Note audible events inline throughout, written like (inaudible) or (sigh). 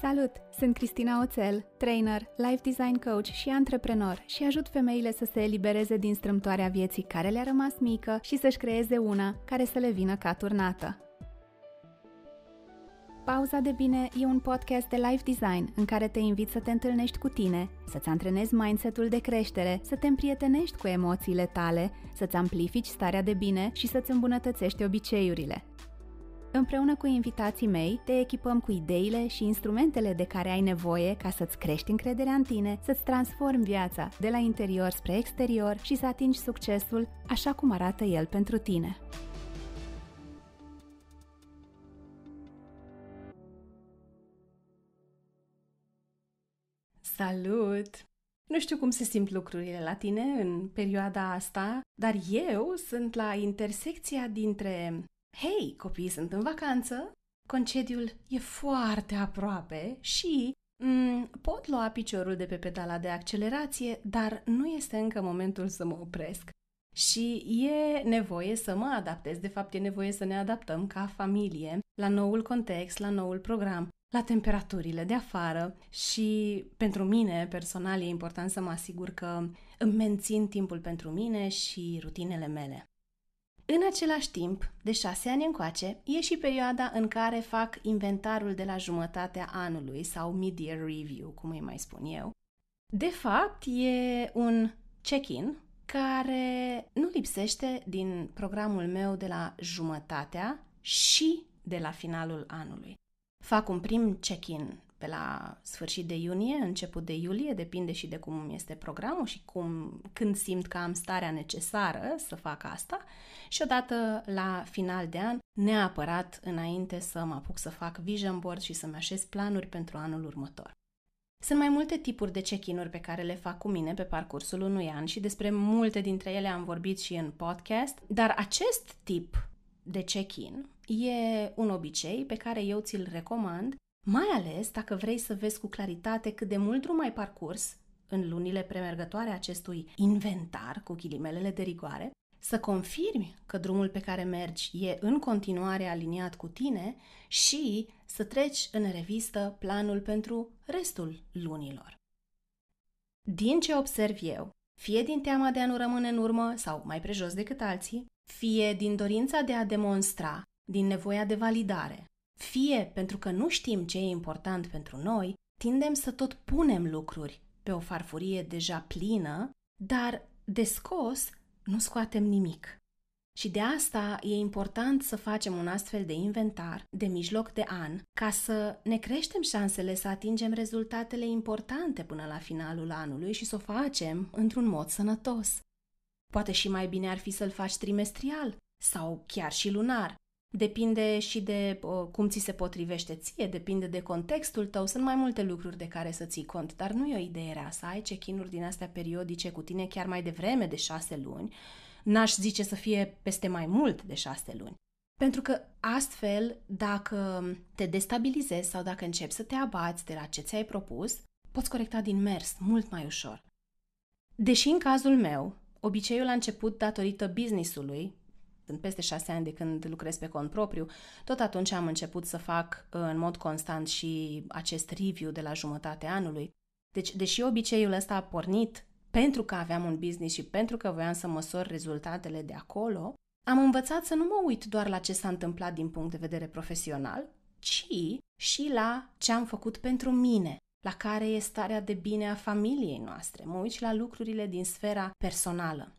Salut! Sunt Cristina Oțel, trainer, life design coach și antreprenor și ajut femeile să se elibereze din strâmtoarea vieții care le-a rămas mică și să-și creeze una care să le vină ca turnată. Pauza de Bine e un podcast de life design în care te invit să te întâlnești cu tine, să-ți antrenezi mindset-ul de creștere, să te împrietenești cu emoțiile tale, să-ți amplifici starea de bine și să-ți îmbunătățești obiceiurile. Împreună cu invitații mei, te echipăm cu ideile și instrumentele de care ai nevoie ca să-ți crești încrederea în tine, să-ți transformi viața de la interior spre exterior și să atingi succesul așa cum arată el pentru tine. Salut! Nu știu cum se simt lucrurile la tine în perioada asta, dar eu sunt la intersecția dintre Hei, copiii sunt în vacanță, concediul e foarte aproape și m- mm, pot lua piciorul de pe pedala de accelerație, dar nu este încă momentul să mă opresc. Și e nevoie să mă adaptez, de fapt e nevoie să ne adaptăm ca familie la noul context, la noul program, la temperaturile de afară și pentru mine personal e important să mă asigur că îmi mențin timpul pentru mine și rutinele mele. În același timp, de șase ani încoace, e și perioada în care fac inventarul de la jumătatea anului sau mid-year review, cum îi mai spun eu. De fapt, e un check-in care nu lipsește din programul meu de la jumătatea și de la finalul anului. Fac un prim check-in pe la sfârșit de iunie, început de iulie, depinde și de cum este programul și cum, când simt că am starea necesară să fac asta și odată la final de an, neapărat înainte să mă apuc să fac vision board și să-mi așez planuri pentru anul următor. Sunt mai multe tipuri de check-in-uri pe care le fac cu mine pe parcursul unui an și despre multe dintre ele am vorbit și în podcast, dar acest tip de check-in e un obicei pe care eu ți-l recomand mai ales dacă vrei să vezi cu claritate cât de mult drum ai parcurs în lunile premergătoare acestui inventar cu ghilimelele de rigoare, să confirmi că drumul pe care mergi e în continuare aliniat cu tine și să treci în revistă planul pentru restul lunilor. Din ce observ eu, fie din teama de a nu rămâne în urmă sau mai prejos decât alții, fie din dorința de a demonstra, din nevoia de validare, fie pentru că nu știm ce e important pentru noi, tindem să tot punem lucruri pe o farfurie deja plină, dar de scos nu scoatem nimic. Și de asta e important să facem un astfel de inventar de mijloc de an, ca să ne creștem șansele să atingem rezultatele importante până la finalul anului și să o facem într-un mod sănătos. Poate și mai bine ar fi să-l faci trimestrial sau chiar și lunar, Depinde și de uh, cum ți se potrivește ție, depinde de contextul tău, sunt mai multe lucruri de care să ții cont, dar nu e o idee rea să ai check-in-uri din astea periodice cu tine chiar mai devreme de șase luni, n-aș zice să fie peste mai mult de șase luni. Pentru că astfel, dacă te destabilizezi sau dacă începi să te abați de la ce ți-ai propus, poți corecta din mers mult mai ușor. Deși în cazul meu, obiceiul a început datorită businessului, sunt peste șase ani de când lucrez pe cont propriu, tot atunci am început să fac uh, în mod constant și acest review de la jumătatea anului. Deci, deși obiceiul ăsta a pornit pentru că aveam un business și pentru că voiam să măsor rezultatele de acolo, am învățat să nu mă uit doar la ce s-a întâmplat din punct de vedere profesional, ci și la ce am făcut pentru mine, la care e starea de bine a familiei noastre. Mă uit și la lucrurile din sfera personală.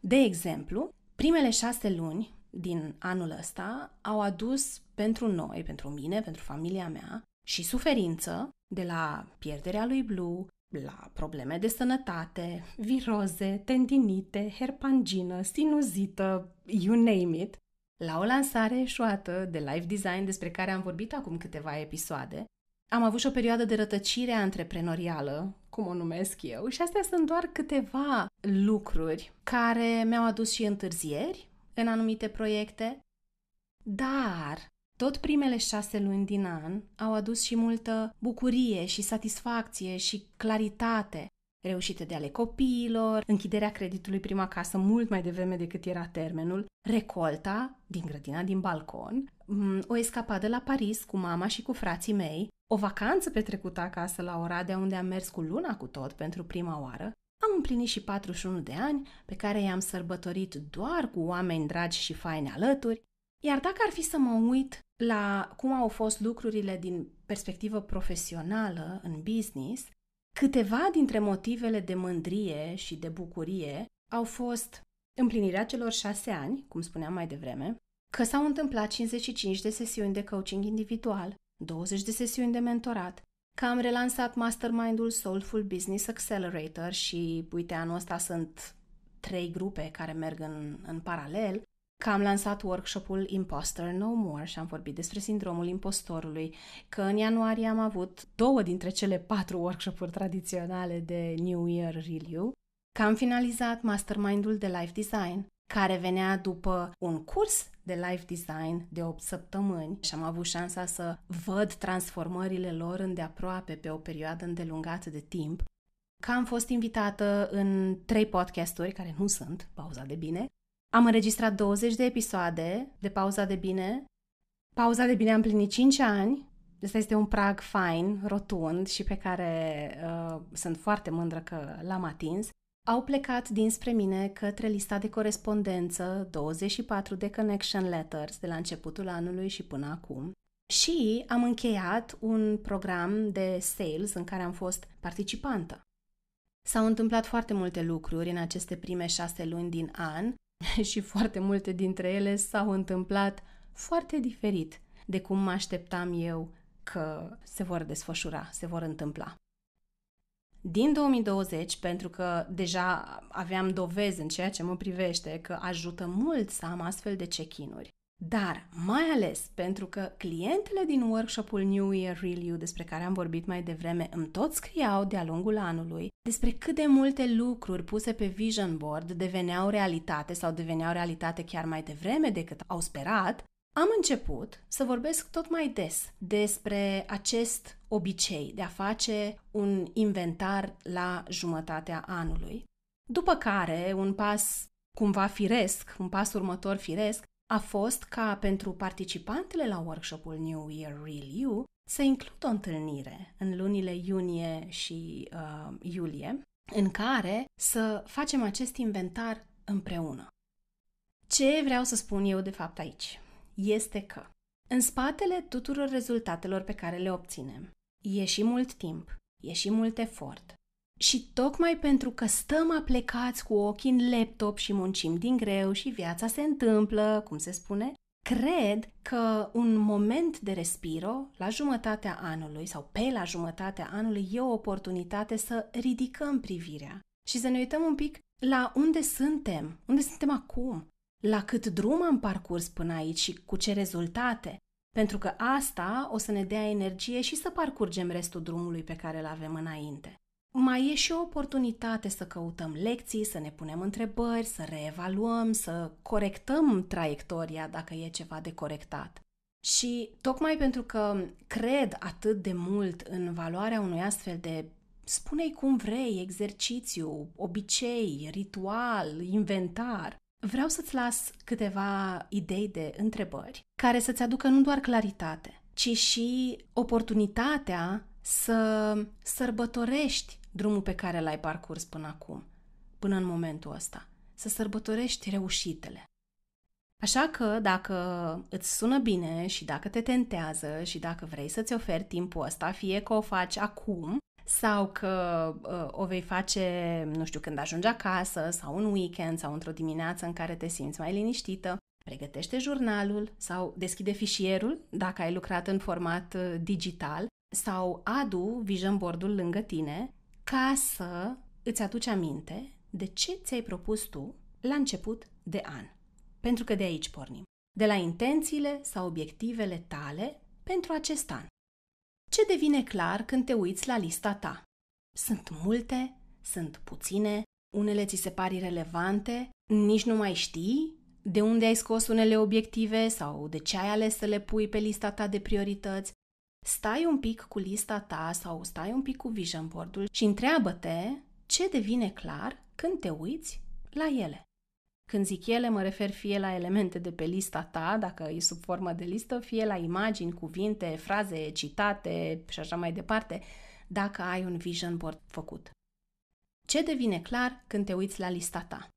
De exemplu, Primele șase luni din anul ăsta au adus pentru noi, pentru mine, pentru familia mea și suferință de la pierderea lui Blue, la probleme de sănătate, viroze, tendinite, herpangină, sinuzită, you name it, la o lansare eșuată de live design despre care am vorbit acum câteva episoade am avut și o perioadă de rătăcire antreprenorială, cum o numesc eu, și astea sunt doar câteva lucruri care mi-au adus și întârzieri în anumite proiecte, dar tot primele șase luni din an au adus și multă bucurie și satisfacție și claritate reușite de ale copiilor, închiderea creditului prima casă mult mai devreme decât era termenul, recolta din grădina din balcon, mm, o escapadă la Paris cu mama și cu frații mei, o vacanță petrecută acasă la Oradea, unde am mers cu luna cu tot pentru prima oară, am împlinit și 41 de ani, pe care i-am sărbătorit doar cu oameni dragi și faini alături, iar dacă ar fi să mă uit la cum au fost lucrurile din perspectivă profesională în business, câteva dintre motivele de mândrie și de bucurie au fost împlinirea celor șase ani, cum spuneam mai devreme, că s-au întâmplat 55 de sesiuni de coaching individual, 20 de sesiuni de mentorat, că am relansat mastermind-ul Soulful Business Accelerator și, uite, anul ăsta sunt trei grupe care merg în, în paralel, că am lansat workshopul Imposter No More și am vorbit despre sindromul impostorului, că în ianuarie am avut două dintre cele patru workshopuri tradiționale de New Year Review, că am finalizat mastermind-ul de life design, care venea după un curs de life design de 8 săptămâni și am avut șansa să văd transformările lor îndeaproape pe o perioadă îndelungată de timp, că am fost invitată în trei podcasturi, care nu sunt pauza de bine. Am înregistrat 20 de episoade de pauza de bine. Pauza de bine am plinit 5 ani. Asta este un prag fain, rotund și pe care uh, sunt foarte mândră că l-am atins. Au plecat dinspre mine către lista de corespondență, 24 de connection letters de la începutul anului și până acum, și am încheiat un program de sales în care am fost participantă. S-au întâmplat foarte multe lucruri în aceste prime șase luni din an (laughs) și foarte multe dintre ele s-au întâmplat foarte diferit de cum mă așteptam eu că se vor desfășura, se vor întâmpla din 2020, pentru că deja aveam dovezi în ceea ce mă privește că ajută mult să am astfel de check-in-uri. Dar mai ales pentru că clientele din workshopul New Year Real You despre care am vorbit mai devreme îmi tot scriau de-a lungul anului despre cât de multe lucruri puse pe vision board deveneau realitate sau deveneau realitate chiar mai devreme decât au sperat am început să vorbesc tot mai des despre acest obicei de a face un inventar la jumătatea anului, după care un pas cumva firesc, un pas următor firesc, a fost ca pentru participantele la workshopul New Year Real You să includ o întâlnire în lunile iunie și uh, iulie, în care să facem acest inventar împreună. Ce vreau să spun eu de fapt aici? este că în spatele tuturor rezultatelor pe care le obținem e și mult timp, e și mult efort. Și tocmai pentru că stăm aplecați cu ochii în laptop și muncim din greu și viața se întâmplă, cum se spune, cred că un moment de respiro la jumătatea anului sau pe la jumătatea anului e o oportunitate să ridicăm privirea și să ne uităm un pic la unde suntem, unde suntem acum, la cât drum am parcurs până aici și cu ce rezultate, pentru că asta o să ne dea energie și să parcurgem restul drumului pe care îl avem înainte. Mai e și o oportunitate să căutăm lecții, să ne punem întrebări, să reevaluăm, să corectăm traiectoria dacă e ceva de corectat. Și tocmai pentru că cred atât de mult în valoarea unui astfel de spune-i cum vrei, exercițiu, obicei, ritual, inventar, Vreau să-ți las câteva idei de întrebări care să-ți aducă nu doar claritate, ci și oportunitatea să sărbătorești drumul pe care l-ai parcurs până acum, până în momentul ăsta, să sărbătorești reușitele. Așa că dacă îți sună bine și dacă te tentează și dacă vrei să-ți oferi timpul ăsta, fie că o faci acum sau că uh, o vei face, nu știu, când ajungi acasă sau un weekend sau într-o dimineață în care te simți mai liniștită. Pregătește jurnalul sau deschide fișierul dacă ai lucrat în format uh, digital sau adu vision board-ul lângă tine ca să îți aduci aminte de ce ți-ai propus tu la început de an. Pentru că de aici pornim. De la intențiile sau obiectivele tale pentru acest an ce devine clar când te uiți la lista ta. Sunt multe, sunt puține, unele ți se par irelevante, nici nu mai știi de unde ai scos unele obiective sau de ce ai ales să le pui pe lista ta de priorități. Stai un pic cu lista ta sau stai un pic cu vision board-ul și întreabă-te ce devine clar când te uiți la ele. Când zic ele, mă refer fie la elemente de pe lista ta, dacă e sub formă de listă, fie la imagini, cuvinte, fraze, citate și așa mai departe, dacă ai un vision board făcut. Ce devine clar când te uiți la lista ta?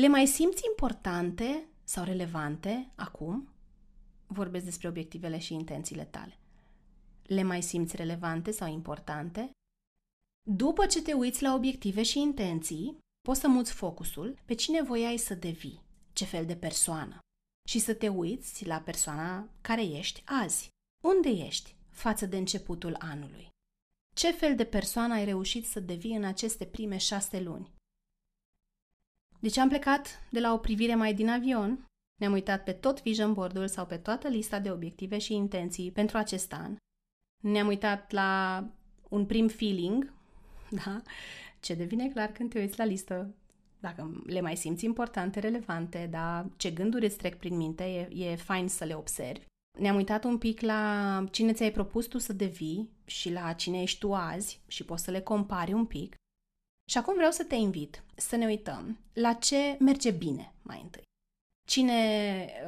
Le mai simți importante sau relevante acum? Vorbesc despre obiectivele și intențiile tale. Le mai simți relevante sau importante? După ce te uiți la obiective și intenții, Poți să muți focusul pe cine voiai să devii, ce fel de persoană, și să te uiți la persoana care ești azi. Unde ești față de începutul anului? Ce fel de persoană ai reușit să devii în aceste prime șase luni? Deci am plecat de la o privire mai din avion, ne-am uitat pe tot vision board-ul sau pe toată lista de obiective și intenții pentru acest an, ne-am uitat la un prim feeling, (laughs) da? Ce devine clar când te uiți la listă, dacă le mai simți importante, relevante, dar ce gânduri îți trec prin minte, e, e fain să le observi. Ne-am uitat un pic la cine ți-ai propus tu să devii și la cine ești tu azi și poți să le compari un pic. Și acum vreau să te invit să ne uităm la ce merge bine mai întâi. Cine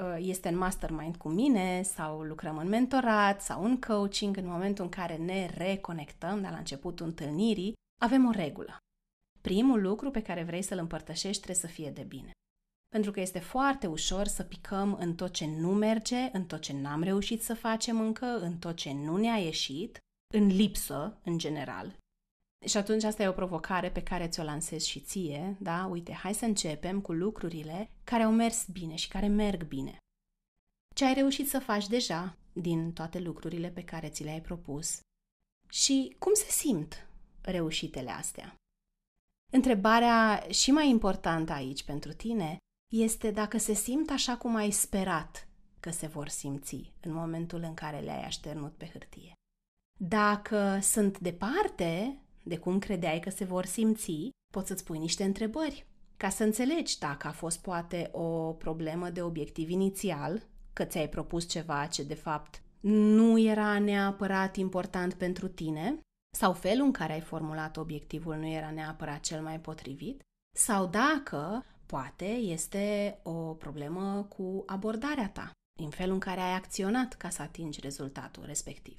uh, este în mastermind cu mine sau lucrăm în mentorat sau în coaching în momentul în care ne reconectăm de la începutul întâlnirii avem o regulă. Primul lucru pe care vrei să-l împărtășești trebuie să fie de bine. Pentru că este foarte ușor să picăm în tot ce nu merge, în tot ce n-am reușit să facem încă, în tot ce nu ne-a ieșit, în lipsă, în general. Și atunci asta e o provocare pe care ți-o lansez și ție, da? Uite, hai să începem cu lucrurile care au mers bine și care merg bine. Ce ai reușit să faci deja din toate lucrurile pe care ți le-ai propus? Și cum se simt reușitele astea. Întrebarea și mai importantă aici pentru tine este dacă se simt așa cum ai sperat că se vor simți în momentul în care le-ai așternut pe hârtie. Dacă sunt departe de cum credeai că se vor simți, poți să-ți pui niște întrebări ca să înțelegi dacă a fost poate o problemă de obiectiv inițial, că ți-ai propus ceva ce de fapt nu era neapărat important pentru tine sau felul în care ai formulat obiectivul nu era neapărat cel mai potrivit, sau dacă, poate, este o problemă cu abordarea ta, din felul în care ai acționat ca să atingi rezultatul respectiv.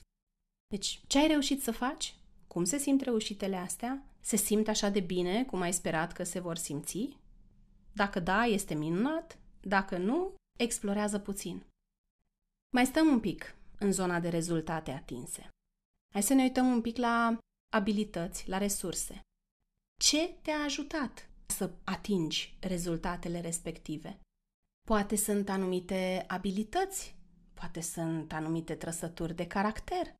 Deci, ce ai reușit să faci? Cum se simt reușitele astea? Se simt așa de bine cum ai sperat că se vor simți? Dacă da, este minunat. Dacă nu, explorează puțin. Mai stăm un pic în zona de rezultate atinse. Hai să ne uităm un pic la abilități, la resurse. Ce te-a ajutat să atingi rezultatele respective? Poate sunt anumite abilități, poate sunt anumite trăsături de caracter.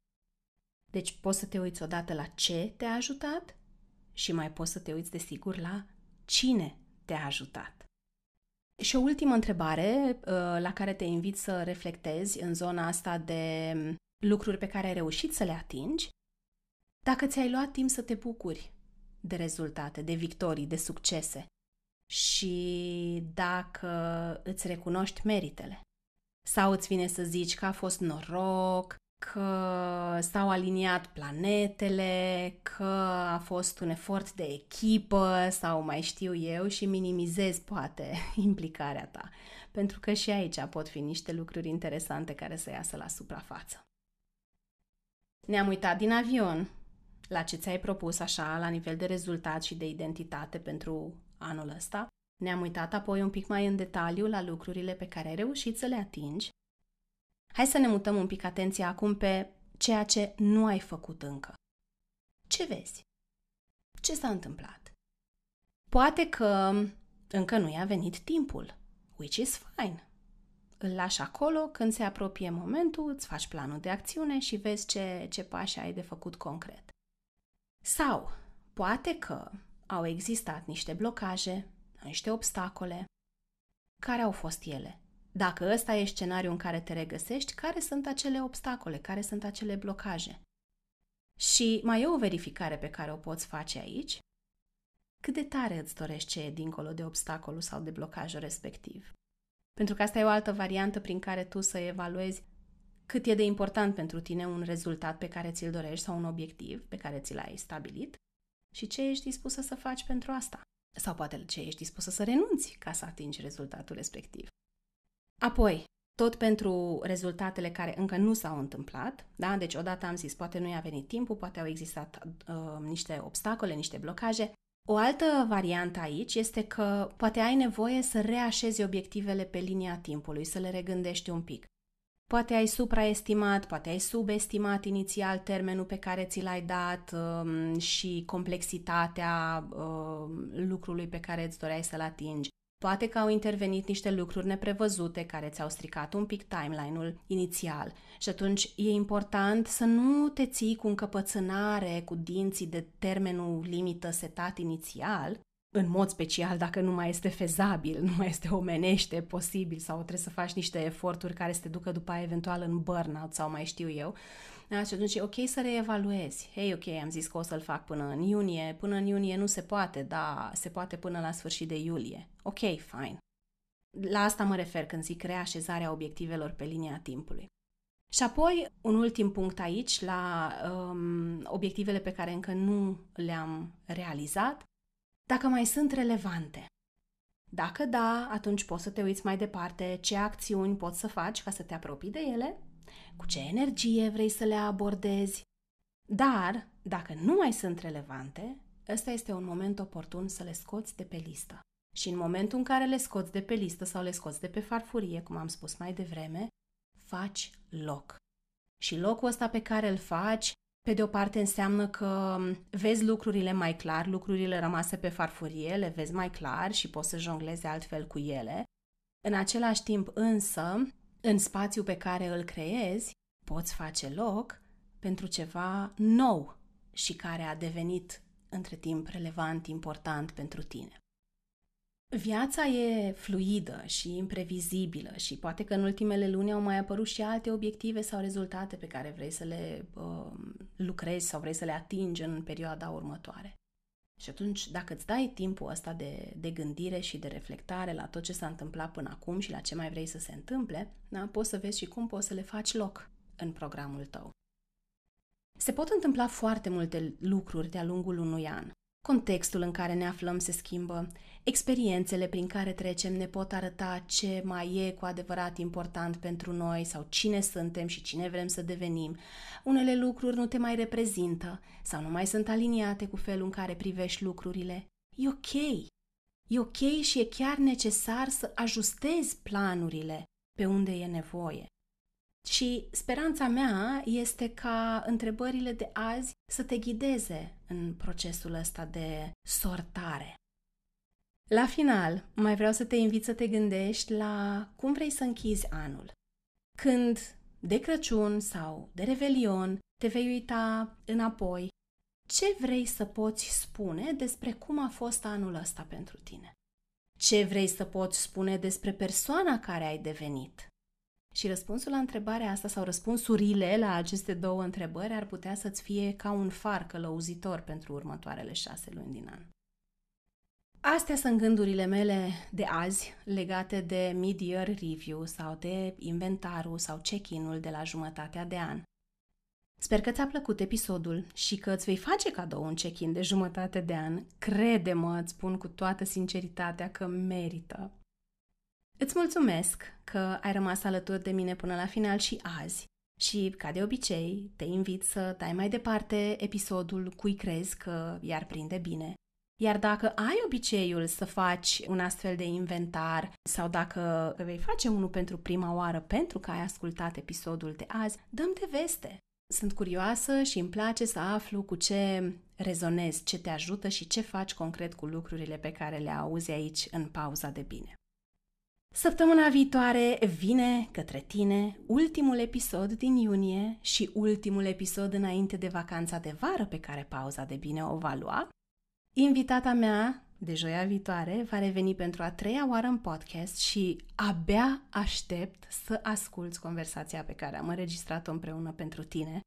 Deci poți să te uiți odată la ce te-a ajutat și mai poți să te uiți, desigur, la cine te-a ajutat. Și o ultimă întrebare uh, la care te invit să reflectezi în zona asta de lucruri pe care ai reușit să le atingi, dacă ți-ai luat timp să te bucuri de rezultate, de victorii, de succese și dacă îți recunoști meritele. Sau îți vine să zici că a fost noroc, că s-au aliniat planetele, că a fost un efort de echipă sau mai știu eu și minimizezi poate (laughs) implicarea ta. Pentru că și aici pot fi niște lucruri interesante care să iasă la suprafață. Ne-am uitat din avion la ce ți-ai propus așa, la nivel de rezultat și de identitate pentru anul ăsta. Ne-am uitat apoi un pic mai în detaliu la lucrurile pe care ai reușit să le atingi. Hai să ne mutăm un pic atenția acum pe ceea ce nu ai făcut încă. Ce vezi? Ce s-a întâmplat? Poate că încă nu i-a venit timpul, which is fine îl lași acolo, când se apropie momentul, îți faci planul de acțiune și vezi ce, ce pași ai de făcut concret. Sau, poate că au existat niște blocaje, niște obstacole. Care au fost ele? Dacă ăsta e scenariul în care te regăsești, care sunt acele obstacole, care sunt acele blocaje? Și mai e o verificare pe care o poți face aici. Cât de tare îți dorești ce e dincolo de obstacolul sau de blocajul respectiv? Pentru că asta e o altă variantă prin care tu să evaluezi cât e de important pentru tine un rezultat pe care ți-l dorești sau un obiectiv pe care ți l-ai stabilit și ce ești dispusă să faci pentru asta. Sau poate ce ești dispusă să renunți ca să atingi rezultatul respectiv. Apoi, tot pentru rezultatele care încă nu s-au întâmplat, da? Deci odată am zis, poate nu i-a venit timpul, poate au existat uh, niște obstacole, niște blocaje, o altă variantă aici este că poate ai nevoie să reașezi obiectivele pe linia timpului, să le regândești un pic. Poate ai supraestimat, poate ai subestimat inițial termenul pe care ți l-ai dat um, și complexitatea um, lucrului pe care îți doreai să-l atingi. Poate că au intervenit niște lucruri neprevăzute care ți-au stricat un pic timeline-ul inițial și atunci e important să nu te ții cu încăpățânare, cu dinții de termenul limită setat inițial, în mod special dacă nu mai este fezabil, nu mai este omenește posibil sau trebuie să faci niște eforturi care să te ducă după aia eventual în burnout sau mai știu eu. Da, și atunci e ok să reevaluezi. Hei, ok, am zis că o să-l fac până în iunie, până în iunie nu se poate, dar se poate până la sfârșit de iulie. Ok, fine. La asta mă refer când zic reașezarea obiectivelor pe linia timpului. Și apoi, un ultim punct aici, la um, obiectivele pe care încă nu le-am realizat, dacă mai sunt relevante. Dacă da, atunci poți să te uiți mai departe ce acțiuni poți să faci ca să te apropii de ele, cu ce energie vrei să le abordezi. Dar, dacă nu mai sunt relevante, ăsta este un moment oportun să le scoți de pe listă. Și în momentul în care le scoți de pe listă sau le scoți de pe farfurie, cum am spus mai devreme, faci loc. Și locul ăsta pe care îl faci pe de o parte înseamnă că vezi lucrurile mai clar, lucrurile rămase pe farfurie, le vezi mai clar și poți să jongleze altfel cu ele. În același timp însă, în spațiul pe care îl creezi, poți face loc pentru ceva nou și care a devenit între timp relevant, important pentru tine. Viața e fluidă și imprevizibilă și poate că în ultimele luni au mai apărut și alte obiective sau rezultate pe care vrei să le uh, lucrezi sau vrei să le atingi în perioada următoare. Și atunci, dacă îți dai timpul ăsta de, de gândire și de reflectare la tot ce s-a întâmplat până acum și la ce mai vrei să se întâmple, da, poți să vezi și cum poți să le faci loc în programul tău. Se pot întâmpla foarte multe lucruri de-a lungul unui an, Contextul în care ne aflăm se schimbă. Experiențele prin care trecem ne pot arăta ce mai e cu adevărat important pentru noi sau cine suntem și cine vrem să devenim. Unele lucruri nu te mai reprezintă sau nu mai sunt aliniate cu felul în care privești lucrurile. E ok. E ok și e chiar necesar să ajustezi planurile pe unde e nevoie. Și speranța mea este ca întrebările de azi să te ghideze în procesul ăsta de sortare. La final, mai vreau să te invit să te gândești la cum vrei să închizi anul. Când de Crăciun sau de Revelion te vei uita înapoi, ce vrei să poți spune despre cum a fost anul ăsta pentru tine? Ce vrei să poți spune despre persoana care ai devenit? Și răspunsul la întrebarea asta sau răspunsurile la aceste două întrebări ar putea să-ți fie ca un far călăuzitor pentru următoarele șase luni din an. Astea sunt gândurile mele de azi legate de mid-year review sau de inventarul sau check-in-ul de la jumătatea de an. Sper că ți-a plăcut episodul și că îți vei face cadou un check-in de jumătate de an. Crede-mă, îți spun cu toată sinceritatea că merită. Îți mulțumesc că ai rămas alături de mine până la final și azi. Și, ca de obicei, te invit să dai mai departe episodul cui crezi că i-ar prinde bine. Iar dacă ai obiceiul să faci un astfel de inventar sau dacă vei face unul pentru prima oară pentru că ai ascultat episodul de azi, dăm de veste. Sunt curioasă și îmi place să aflu cu ce rezonezi, ce te ajută și ce faci concret cu lucrurile pe care le auzi aici în pauza de bine. Săptămâna viitoare vine către tine ultimul episod din iunie și ultimul episod înainte de vacanța de vară pe care pauza de bine o va lua. Invitata mea de joia viitoare va reveni pentru a treia oară în podcast și abia aștept să asculți conversația pe care am înregistrat-o împreună pentru tine.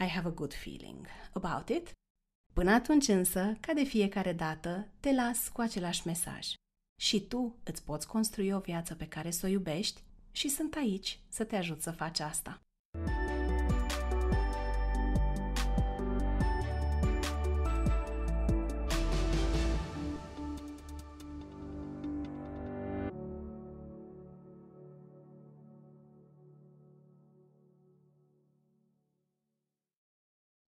I have a good feeling about it. Până atunci însă, ca de fiecare dată, te las cu același mesaj și tu îți poți construi o viață pe care să o iubești și sunt aici să te ajut să faci asta.